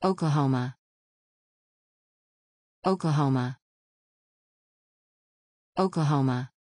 Oklahoma Oklahoma Oklahoma